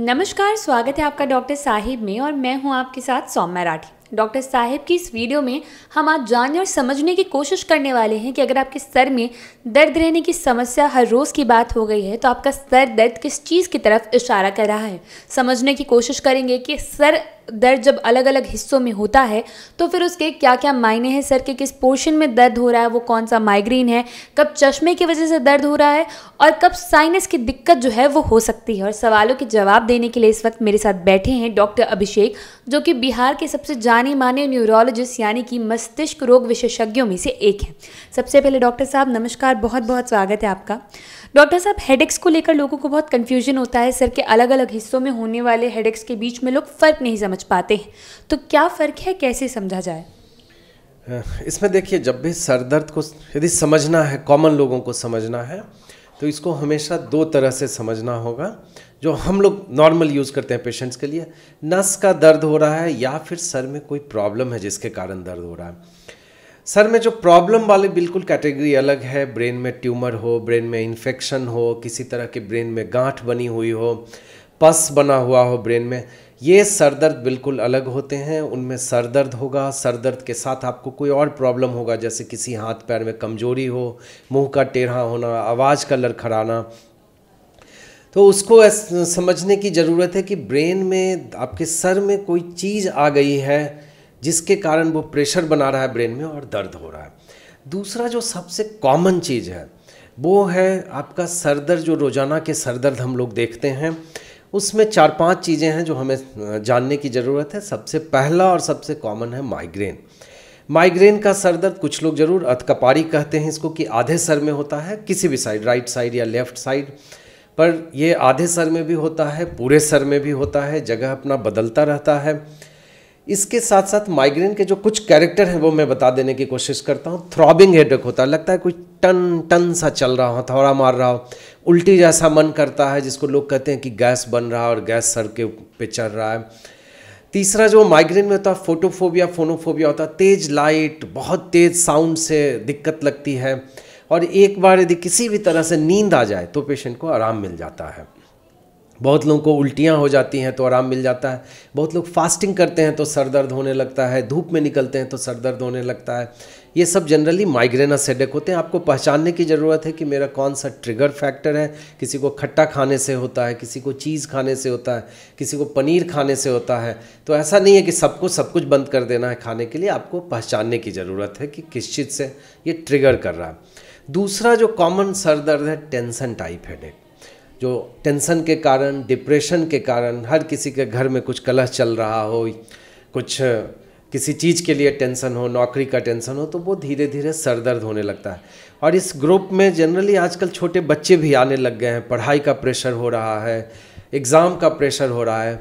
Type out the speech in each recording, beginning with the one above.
नमस्कार स्वागत है आपका डॉक्टर साहिब में और मैं हूं आपके साथ सौम्या राठी डॉक्टर साहिब की इस वीडियो में हम आज जानने और समझने की कोशिश करने वाले हैं कि अगर आपके सर में दर्द रहने की समस्या हर रोज़ की बात हो गई है तो आपका सर दर्द किस चीज़ की तरफ इशारा कर रहा है समझने की कोशिश करेंगे कि सर दर्द जब अलग अलग हिस्सों में होता है तो फिर उसके क्या क्या मायने हैं सर के किस पोर्शन में दर्द हो रहा है वो कौन सा माइग्रेन है कब चश्मे की वजह से दर्द हो रहा है और कब साइनस की दिक्कत जो है वो हो सकती है और सवालों के जवाब देने के लिए इस वक्त मेरे साथ बैठे हैं डॉक्टर अभिषेक जो कि बिहार के सबसे जाने माने न्यूरोलॉजिस्ट यानी कि मस्तिष्क रोग विशेषज्ञों में से एक हैं सबसे पहले डॉक्टर साहब नमस्कार बहुत बहुत स्वागत है आपका डॉक्टर साहब हेडेक्स को लेकर लोगों को बहुत कन्फ्यूजन होता है सर के अलग अलग हिस्सों में होने वाले हेडेक्स के बीच में लोग फ़र्क नहीं समझ समझ पाते हैं तो क्या फ़र्क है कैसे समझा जाए इसमें देखिए जब भी सर दर्द को यदि समझना है कॉमन लोगों को समझना है तो इसको हमेशा दो तरह से समझना होगा जो हम लोग नॉर्मल यूज़ करते हैं पेशेंट्स के लिए नस का दर्द हो रहा है या फिर सर में कोई प्रॉब्लम है जिसके कारण दर्द हो रहा है सर में जो प्रॉब्लम वाले बिल्कुल कैटेगरी अलग है ब्रेन में ट्यूमर हो ब्रेन में इन्फेक्शन हो किसी तरह के ब्रेन में गांठ बनी हुई हो पस बना हुआ हो ब्रेन में ये सर दर्द बिल्कुल अलग होते हैं उनमें सर दर्द होगा सर दर्द के साथ आपको कोई और प्रॉब्लम होगा जैसे किसी हाथ पैर में कमजोरी हो मुंह का टेढ़ा होना आवाज़ का लड़खड़ाना तो उसको समझने की ज़रूरत है कि ब्रेन में आपके सर में कोई चीज़ आ गई है जिसके कारण वो प्रेशर बना रहा है ब्रेन में और दर्द हो रहा है दूसरा जो सबसे कॉमन चीज़ है वो है आपका सर दर्द जो रोज़ाना के सर दर्द हम लोग देखते हैं उसमें चार पांच चीज़ें हैं जो हमें जानने की ज़रूरत है सबसे पहला और सबसे कॉमन है माइग्रेन माइग्रेन का सर दर्द कुछ लोग जरूर अथकपारी कहते हैं इसको कि आधे सर में होता है किसी भी साइड राइट साइड या लेफ्ट साइड पर यह आधे सर में भी होता है पूरे सर में भी होता है जगह अपना बदलता रहता है इसके साथ साथ माइग्रेन के जो कुछ कैरेक्टर हैं वो मैं बता देने की कोशिश करता हूँ थ्रॉबिंग हेडेक होता है लगता है कोई टन टन सा चल रहा हो थोड़ा मार रहा हो उल्टी जैसा मन करता है जिसको लोग कहते हैं कि गैस बन रहा है और गैस सर के पे चढ़ रहा है तीसरा जो माइग्रेन में होता है फोटोफोबिया फोनोफोबिया होता है तेज लाइट बहुत तेज साउंड से दिक्कत लगती है और एक बार यदि किसी भी तरह से नींद आ जाए तो पेशेंट को आराम मिल जाता है बहुत लोगों को उल्टियाँ हो जाती हैं तो आराम मिल जाता है बहुत लोग फास्टिंग करते हैं तो सर दर्द होने लगता है धूप में निकलते हैं तो सर दर्द होने लगता है ये सब जनरली माइग्रेनस हेडेक होते हैं आपको पहचानने की ज़रूरत है कि मेरा कौन सा ट्रिगर फैक्टर है किसी को खट्टा खाने से होता है किसी को चीज़ खाने से होता है किसी को पनीर खाने से होता है तो ऐसा नहीं है कि सबको सब कुछ बंद कर देना है खाने के लिए आपको पहचानने की ज़रूरत है कि किस चीज़ से ये ट्रिगर कर रहा है दूसरा जो कॉमन सर दर्द है टेंसन टाइप हेडेक जो टेंशन के कारण डिप्रेशन के कारण हर किसी के घर में कुछ कलह चल रहा हो कुछ किसी चीज़ के लिए टेंशन हो नौकरी का टेंशन हो तो वो धीरे धीरे सर दर्द होने लगता है और इस ग्रुप में जनरली आजकल छोटे बच्चे भी आने लग गए हैं पढ़ाई का प्रेशर हो रहा है एग्ज़ाम का प्रेशर हो रहा है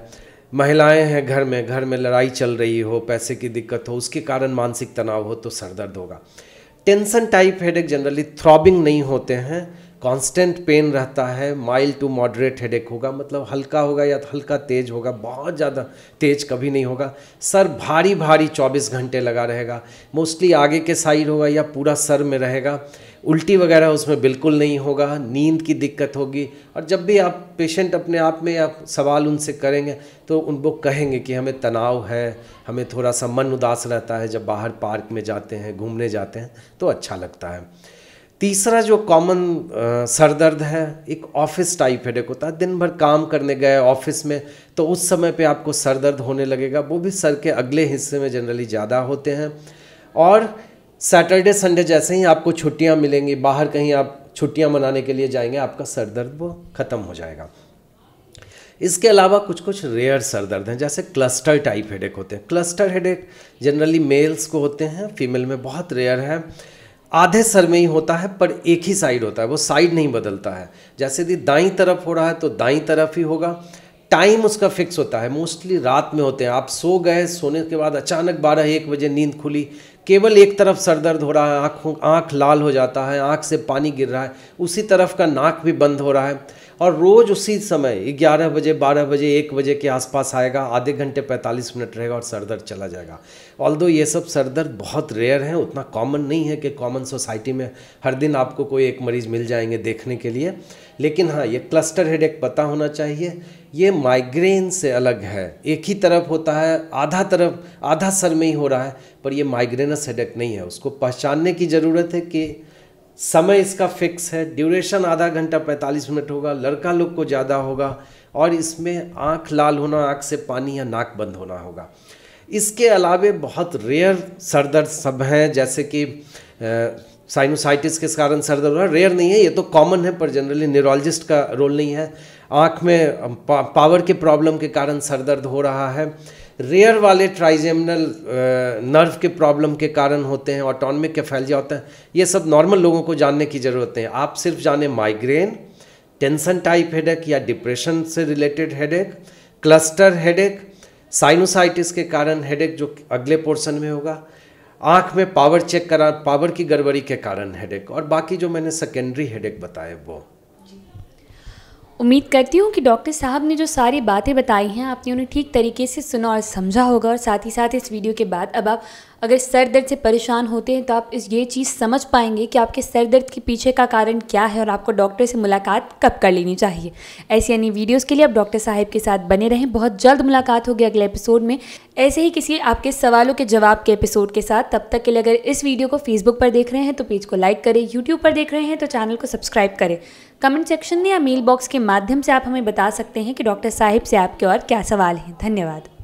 महिलाएं हैं घर में घर में लड़ाई चल रही हो पैसे की दिक्कत हो उसके कारण मानसिक तनाव हो तो सर दर्द होगा tension type headache generally throbbing नहीं होते हैं कांस्टेंट पेन रहता है माइल्ड टू मॉडरेट हेडेक होगा मतलब हल्का होगा या हल्का तेज होगा बहुत ज़्यादा तेज कभी नहीं होगा सर भारी भारी 24 घंटे लगा रहेगा मोस्टली आगे के साइड होगा या पूरा सर में रहेगा उल्टी वगैरह उसमें बिल्कुल नहीं होगा नींद की दिक्कत होगी और जब भी आप पेशेंट अपने आप में आप सवाल उनसे करेंगे तो उन वो कहेंगे कि हमें तनाव है हमें थोड़ा सा मन उदास रहता है जब बाहर पार्क में जाते हैं घूमने जाते हैं तो अच्छा लगता है तीसरा जो कॉमन सर दर्द है एक ऑफिस टाइप हेडेक होता है दिन भर काम करने गए ऑफिस में तो उस समय पे आपको सर दर्द होने लगेगा वो भी सर के अगले हिस्से में जनरली ज़्यादा होते हैं और सैटरडे संडे जैसे ही आपको छुट्टियाँ मिलेंगी बाहर कहीं आप छुट्टियाँ मनाने के लिए जाएंगे आपका सर दर्द वो ख़त्म हो जाएगा इसके अलावा कुछ कुछ रेयर सर दर्द हैं जैसे क्लस्टर टाइप हेडेक होते हैं क्लस्टर हेडेक जनरली मेल्स को होते हैं फीमेल में बहुत रेयर है आधे सर में ही होता है पर एक ही साइड होता है वो साइड नहीं बदलता है जैसे यदि दाई तरफ हो रहा है तो दाई तरफ ही होगा टाइम उसका फिक्स होता है मोस्टली रात में होते हैं आप सो गए सोने के बाद अचानक बारह एक बजे नींद खुली केवल एक तरफ सर दर्द हो रहा है आँखों आँख लाल हो जाता है आँख से पानी गिर रहा है उसी तरफ का नाक भी बंद हो रहा है और रोज़ उसी समय ग्यारह बजे बारह बजे एक बजे के आसपास आएगा आधे घंटे पैंतालीस मिनट रहेगा और सर दर्द चला जाएगा ऑल दो ये सब सर दर्द बहुत रेयर है उतना कॉमन नहीं है कि कॉमन सोसाइटी में हर दिन आपको कोई एक मरीज़ मिल जाएंगे देखने के लिए लेकिन हाँ ये क्लस्टर हेडेक पता होना चाहिए ये माइग्रेन से अलग है एक ही तरफ होता है आधा तरफ आधा सर में ही हो रहा है पर ये माइग्रेनस हेडेक नहीं है उसको पहचानने की ज़रूरत है कि समय इसका फिक्स है ड्यूरेशन आधा घंटा 45 मिनट होगा लड़का लोग को ज़्यादा होगा और इसमें आँख लाल होना आँख से पानी या नाक बंद होना होगा इसके अलावे बहुत रेयर सरदर्द सब हैं जैसे कि साइनोसाइटिस के कारण सर दर्द हो रहा है रेयर नहीं है ये तो कॉमन है पर जनरली न्यूरोलॉजिस्ट का रोल नहीं है आँख में पा, पावर के प्रॉब्लम के कारण सर दर्द हो रहा है रेयर वाले ट्राइजेमिनल नर्व uh, के प्रॉब्लम के कारण होते हैं ऑटोनमिक के फैल जाते है ये सब नॉर्मल लोगों को जानने की ज़रूरत है आप सिर्फ जाने माइग्रेन टेंसन टाइप हेडेक या डिप्रेशन से related headache cluster headache sinusitis के कारण हेडेक जो अगले पोर्शन में होगा आँख में पावर चेक करा पावर की गड़बड़ी के कारण हेडेक और बाकी जो मैंने सेकेंडरी हेडेक बताए वो उम्मीद करती हूँ कि डॉक्टर साहब ने जो सारी बातें बताई हैं आपने उन्हें ठीक तरीके से सुना और समझा होगा और साथ ही साथ इस वीडियो के बाद अब आप अगर सर दर्द से परेशान होते हैं तो आप इस ये चीज़ समझ पाएंगे कि आपके सर दर्द के पीछे का कारण क्या है और आपको डॉक्टर से मुलाकात कब कर लेनी चाहिए ऐसी अन्य वीडियोस के लिए आप डॉक्टर साहब के साथ बने रहें बहुत जल्द मुलाकात होगी अगले एपिसोड में ऐसे ही किसी आपके सवालों के जवाब के एपिसोड के साथ तब तक के लिए अगर इस वीडियो को फेसबुक पर देख रहे हैं तो पेज को लाइक करें यूट्यूब पर देख रहे हैं तो चैनल को सब्सक्राइब करें कमेंट सेक्शन में या मेल बॉक्स के माध्यम से आप हमें बता सकते हैं कि डॉक्टर साहिब से आपके और क्या सवाल हैं धन्यवाद